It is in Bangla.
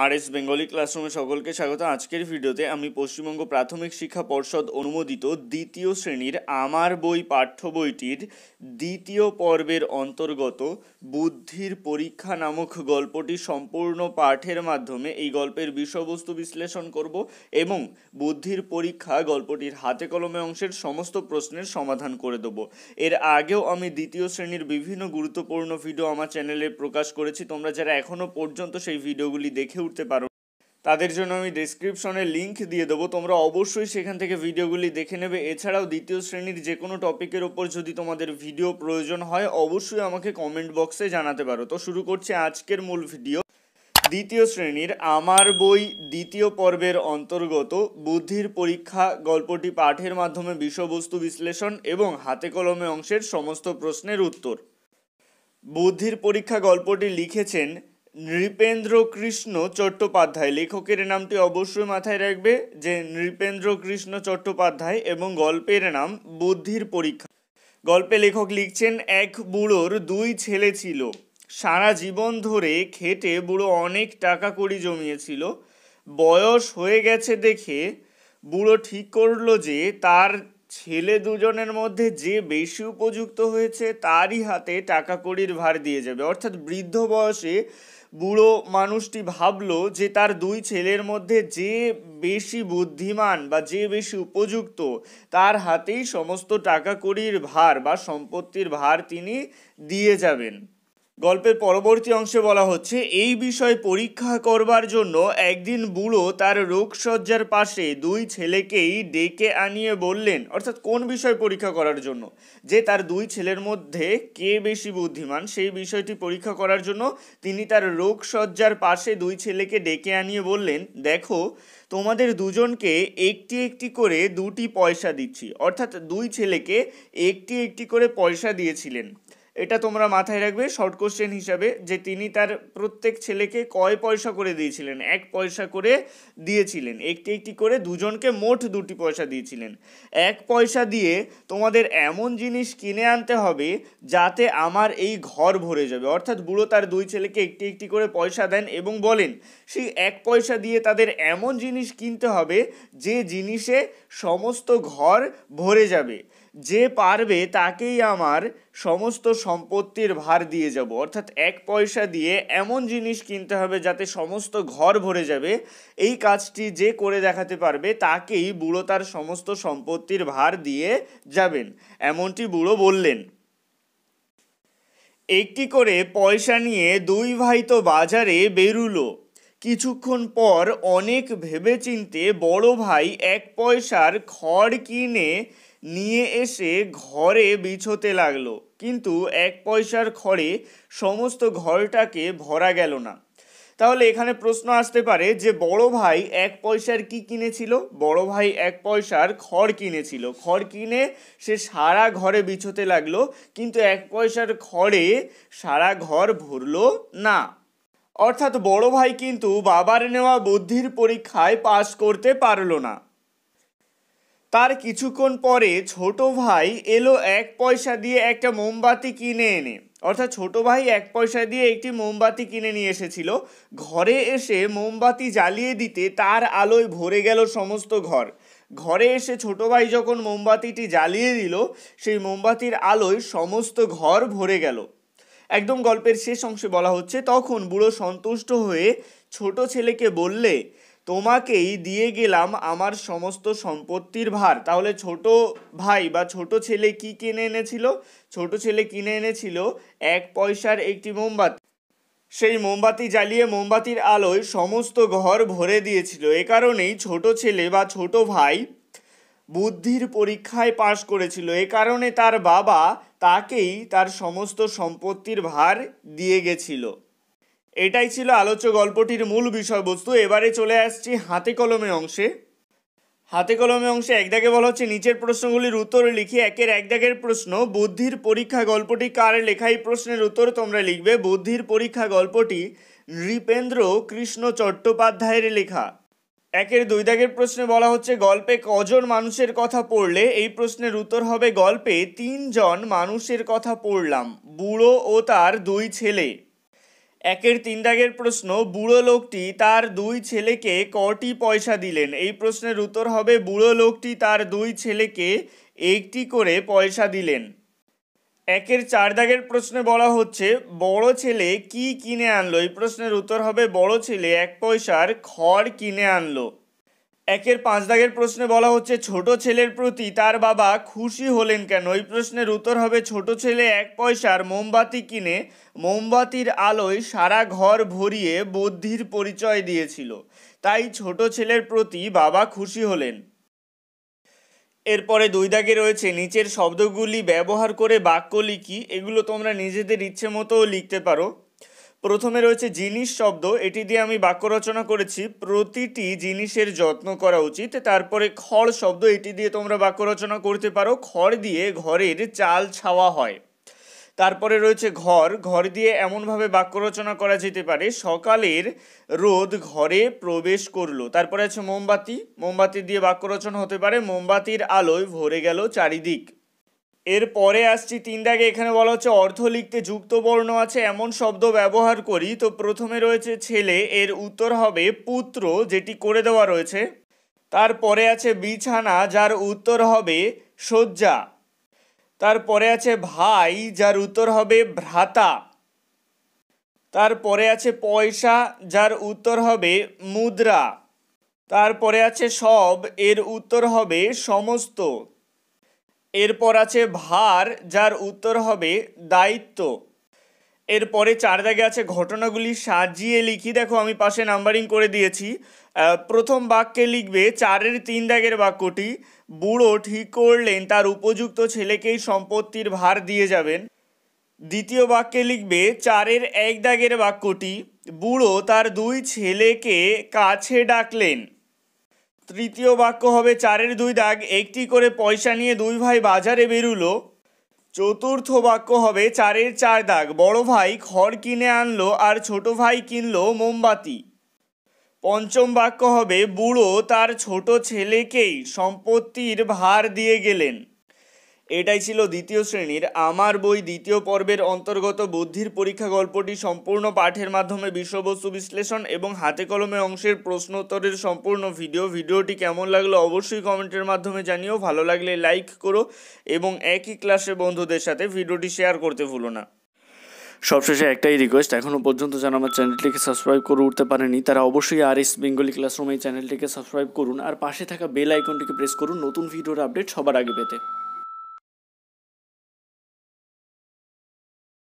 আর এস বেঙ্গলি ক্লাসরুমে সকলকে স্বাগত আজকের ভিডিওতে আমি পশ্চিমবঙ্গ প্রাথমিক শিক্ষা পর্ষদ অনুমোদিত দ্বিতীয় শ্রেণীর আমার বই পাঠ্য বইটির দ্বিতীয় পর্বের অন্তর্গত বুদ্ধির পরীক্ষা নামক গল্পটি সম্পূর্ণ পাঠের মাধ্যমে এই গল্পের বিষয়বস্তু বিশ্লেষণ করব এবং বুদ্ধির পরীক্ষা গল্পটির হাতে কলমে অংশের সমস্ত প্রশ্নের সমাধান করে দেব এর আগেও আমি দ্বিতীয় শ্রেণীর বিভিন্ন গুরুত্বপূর্ণ ভিডিও আমার চ্যানেলে প্রকাশ করেছি তোমরা যারা এখনও পর্যন্ত সেই ভিডিওগুলি দেখে উঠতে পারো তাদের জন্য আমি ডিসক্রিপশনে লিঙ্ক দিয়ে দেবো তোমরা অবশ্যই সেখান থেকে ভিডিওগুলি দেখে নেবে এছাড়াও দ্বিতীয় শ্রেণীর যে কোনো টপিকের ওপর যদি তোমাদের ভিডিও প্রয়োজন হয় অবশ্যই আমাকে কমেন্ট বক্সে জানাতে পারো তো শুরু করছি আজকের মূল ভিডিও দ্বিতীয় শ্রেণীর আমার বই দ্বিতীয় পর্বের অন্তর্গত বুদ্ধির পরীক্ষা গল্পটি পাঠের মাধ্যমে বিষয়বস্তু বিশ্লেষণ এবং হাতে কলমে অংশের সমস্ত প্রশ্নের উত্তর বুদ্ধির পরীক্ষা গল্পটি লিখেছেন নৃপেন্দ্র কৃষ্ণ চট্টোপাধ্যায় লেখকের নামটি অবশ্যই মাথায় রাখবে যে নৃপেন্দ্র কৃষ্ণ চট্টোপাধ্যায় এবং গল্পের নাম বুদ্ধির পরীক্ষা গল্পে লেখক লিখছেন এক বুড়োর দুই ছেলে ছিল সারা জীবন ধরে খেটে বুড়ো অনেক টাকা কড়ি জমিয়েছিল বয়স হয়ে গেছে দেখে বুড়ো ঠিক করলো যে তার ছেলে দুজনের মধ্যে যে বেশি উপযুক্ত হয়েছে তারই হাতে টাকা কড়ির ভার দিয়ে যাবে অর্থাৎ বৃদ্ধ বয়সে বুড়ো মানুষটি ভাবল যে তার দুই ছেলের মধ্যে যে বেশি বুদ্ধিমান বা যে বেশি উপযুক্ত তার হাতেই সমস্ত টাকা কড়ির ভার বা সম্পত্তির ভার তিনি দিয়ে যাবেন গল্পের পরবর্তী অংশে বলা হচ্ছে এই বিষয় পরীক্ষা করবার জন্য একদিন বুড়ো তার রোগসজ্জার পাশে দুই ছেলেকেই ডেকে আনিয়ে বললেন অর্থাৎ কোন বিষয় পরীক্ষা করার জন্য যে তার দুই ছেলের মধ্যে কে বেশি বুদ্ধিমান সেই বিষয়টি পরীক্ষা করার জন্য তিনি তার রোগসজ্জার পাশে দুই ছেলেকে ডেকে আনিয়ে বললেন দেখো তোমাদের দুজনকে একটি একটি করে দুটি পয়সা দিচ্ছি অর্থাৎ দুই ছেলেকে একটি একটি করে পয়সা দিয়েছিলেন এটা তোমরা মাথায় রাখবে শর্ট কোশ্চেন হিসাবে যে তিনি তার প্রত্যেক ছেলেকে কয় পয়সা করে দিয়েছিলেন এক পয়সা করে দিয়েছিলেন একটি একটি করে দুজনকে মোট দুটি পয়সা দিয়েছিলেন এক পয়সা দিয়ে তোমাদের এমন জিনিস কিনে আনতে হবে যাতে আমার এই ঘর ভরে যাবে অর্থাৎ বুড়ো তার দুই ছেলেকে একটি একটি করে পয়সা দেন এবং বলেন সেই এক পয়সা দিয়ে তাদের এমন জিনিস কিনতে হবে যে জিনিসে সমস্ত ঘর ভরে যাবে যে পারবে তাকেই আমার সমস্ত সম্পত্তির ভার দিয়ে যাব অর্থাৎ এক পয়সা দিয়ে এমন জিনিস কিনতে হবে যাতে সমস্ত ঘর ভরে যাবে এই কাজটি যে করে দেখাতে পারবে তাকেই বুড়ো তার সমস্ত সম্পত্তির ভার দিয়ে যাবেন এমনটি বুড়ো বললেন একটি করে পয়সা নিয়ে দুই ভাই তো বাজারে বেরুলো কিছুক্ষণ পর অনেক ভেবেচিন্তে বড় ভাই এক পয়সার খড় কিনে নিয়ে এসে ঘরে বিছোতে লাগলো কিন্তু এক পয়সার খড়ে সমস্ত ঘরটাকে ভরা গেল না তাহলে এখানে প্রশ্ন আসতে পারে যে বড় ভাই এক পয়সার কি কিনেছিল বড় ভাই এক পয়সার খড় কিনেছিল খড় কিনে সে সারা ঘরে বিছোতে লাগলো কিন্তু এক পয়সার খড়ে সারা ঘর ভরল না অর্থাৎ বড় ভাই কিন্তু বাবার নেওয়া বুদ্ধির পরীক্ষায় পাশ করতে পারল না তার কিছুক্ষণ পরে ছোট ভাই এলো এক পয়সা দিয়ে একটা মোমবাতি কিনে এনে অর্থাৎ ছোট ভাই এক পয়সা দিয়ে একটি মোমবাতি কিনে নিয়ে এসেছিল ঘরে এসে মোমবাতি জ্বালিয়ে দিতে তার আলোয় ভরে গেল সমস্ত ঘর ঘরে এসে ছোট ভাই যখন মোমবাতিটি জ্বালিয়ে দিল সেই মোমবাতির আলোয় সমস্ত ঘর ভরে গেল একদম গল্পের শেষ অংশে বলা হচ্ছে তখন বুড়ো সন্তুষ্ট হয়ে ছোট ছেলেকে বললে তোমাকেই দিয়ে গেলাম আমার সমস্ত সম্পত্তির ভার তাহলে ছোট ভাই বা ছোট ছেলে কি কিনে এনেছিল ছোট ছেলে কিনে এনেছিল এক পয়সার একটি মোমবাতি সেই মোমবাতি জ্বালিয়ে মোমবাতির আলোয় সমস্ত ঘর ভরে দিয়েছিল এ কারণেই ছোট ছেলে বা ছোট ভাই বুদ্ধির পরীক্ষায় পাশ করেছিল এ কারণে তার বাবা তাকেই তার সমস্ত সম্পত্তির ভার দিয়ে গেছিল এটাই ছিল আলোচ্য গল্পটির মূল বিষয়বস্তু এবারে চলে আসছি হাতে কলমে অংশে হাতে কলমে অংশে এক দাগে বলা হচ্ছে নিচের প্রশ্নগুলির উত্তর লিখি একের এক দাগের প্রশ্ন বুদ্ধির পরীক্ষা গল্পটি কার লেখা এই প্রশ্নের উত্তর তোমরা লিখবে বুদ্ধির পরীক্ষা গল্পটি নৃপেন্দ্র কৃষ্ণ চট্টোপাধ্যায়ের লেখা একের দুই দাগের প্রশ্নে বলা হচ্ছে গল্পে কজন মানুষের কথা পড়লে এই প্রশ্নের উত্তর হবে গল্পে তিনজন মানুষের কথা পড়লাম বুড়ো ও তার দুই ছেলে একের তিন দাগের প্রশ্ন বুড়ো লোকটি তার দুই ছেলেকে কটি পয়সা দিলেন এই প্রশ্নের উত্তর হবে বুড়ো লোকটি তার দুই ছেলেকে একটি করে পয়সা দিলেন একের চার দাগের প্রশ্নে বলা হচ্ছে বড় ছেলে কি কিনে আনলো এই প্রশ্নের উত্তর হবে বড় ছেলে এক পয়সার খড় কিনে আনলো একের পাঁচ দাগের প্রশ্নে বলা হচ্ছে ছোট ছেলের প্রতি তার বাবা খুশি হলেন কেন ওই প্রশ্নের উত্তর হবে ছোট ছেলে এক পয়সার মোমবাতি কিনে মোমবাতির আলোয় সারা ঘর ভরিয়ে বুদ্ধির পরিচয় দিয়েছিল তাই ছোট ছেলের প্রতি বাবা খুশি হলেন এরপরে দুই দাগে রয়েছে নিচের শব্দগুলি ব্যবহার করে বাক্য লিখি এগুলো তোমরা নিজেদের ইচ্ছে মতো লিখতে পারো প্রথমে রয়েছে জিনিস শব্দ এটি দিয়ে আমি বাক্য রচনা করেছি প্রতিটি জিনিসের যত্ন করা উচিত তারপরে খড় শব্দ এটি দিয়ে তোমরা বাক্য রচনা করতে পারো খড় দিয়ে ঘরের চাল ছাওয়া হয় তারপরে রয়েছে ঘর ঘর দিয়ে এমনভাবে বাক্য রচনা করা যেতে পারে সকালের রোদ ঘরে প্রবেশ করলো তারপরে আছে মোমবাতি মোমবাতি দিয়ে বাক্য রচনা হতে পারে মোমবাতির আলোয় ভরে গেল চারিদিক এর পরে আসছি তিন দাগে এখানে বলা হচ্ছে অর্থ লিখতে যুক্ত বর্ণ আছে এমন শব্দ ব্যবহার করি তো প্রথমে রয়েছে ছেলে এর উত্তর হবে পুত্র যেটি করে দেওয়া রয়েছে তারপরে আছে বিছানা যার উত্তর হবে শয্যা তারপরে আছে ভাই যার উত্তর হবে ভ্রাতা তারপরে আছে পয়সা যার উত্তর হবে মুদ্রা তারপরে আছে সব এর উত্তর হবে সমস্ত এরপর আছে ভার যার উত্তর হবে দায়িত্ব এরপরে চার দাগে আছে ঘটনাগুলি সাজিয়ে লিখি দেখো আমি পাশে নাম্বারিং করে দিয়েছি প্রথম বাক্যে লিখবে চারের তিন দাগের বাক্যটি বুড়ো ঠিক করলেন তার উপযুক্ত ছেলেকেই সম্পত্তির ভার দিয়ে যাবেন দ্বিতীয় বাক্যে লিখবে চারের এক দাগের বাক্যটি বুড়ো তার দুই ছেলেকে কাছে ডাকলেন তৃতীয় বাক্য হবে চারের দুই দাগ একটি করে পয়সা নিয়ে দুই ভাই বাজারে বেরুলো চতুর্থ বাক্য হবে চারের চার দাগ বড় ভাই খড় কিনে আনলো আর ছোট ভাই কিনলো মোমবাতি পঞ্চম বাক্য হবে বুড়ো তার ছোট ছেলেকেই সম্পত্তির ভার দিয়ে গেলেন এটাই ছিল দ্বিতীয় শ্রেণীর আমার বই দ্বিতীয় পর্বের অন্তর্গত বুদ্ধির পরীক্ষা গল্পটি সম্পূর্ণ পাঠের মাধ্যমে বিষয়বস্তু বিশ্লেষণ এবং হাতে কলমে অংশের প্রশ্নোত্তরের সম্পূর্ণ ভিডিও ভিডিওটি কেমন লাগলো অবশ্যই কমেন্টের মাধ্যমে জানিও ভালো লাগলে লাইক করো এবং একই ক্লাসে বন্ধুদের সাথে ভিডিওটি শেয়ার করতে ভুলো না সবশেষে একটাই রিকোয়েস্ট এখনও পর্যন্ত যারা আমার চ্যানেলটিকে সাবস্ক্রাইব করে উঠতে পারেনি তারা অবশ্যই আর এস বেঙ্গলি ক্লাসরুম এই চ্যানেলটিকে সাবস্ক্রাইব করুন আর পাশে থাকা বেল আইকনটিকে প্রেস করুন নতুন ভিডিওর আপডেট সবার আগে পেতে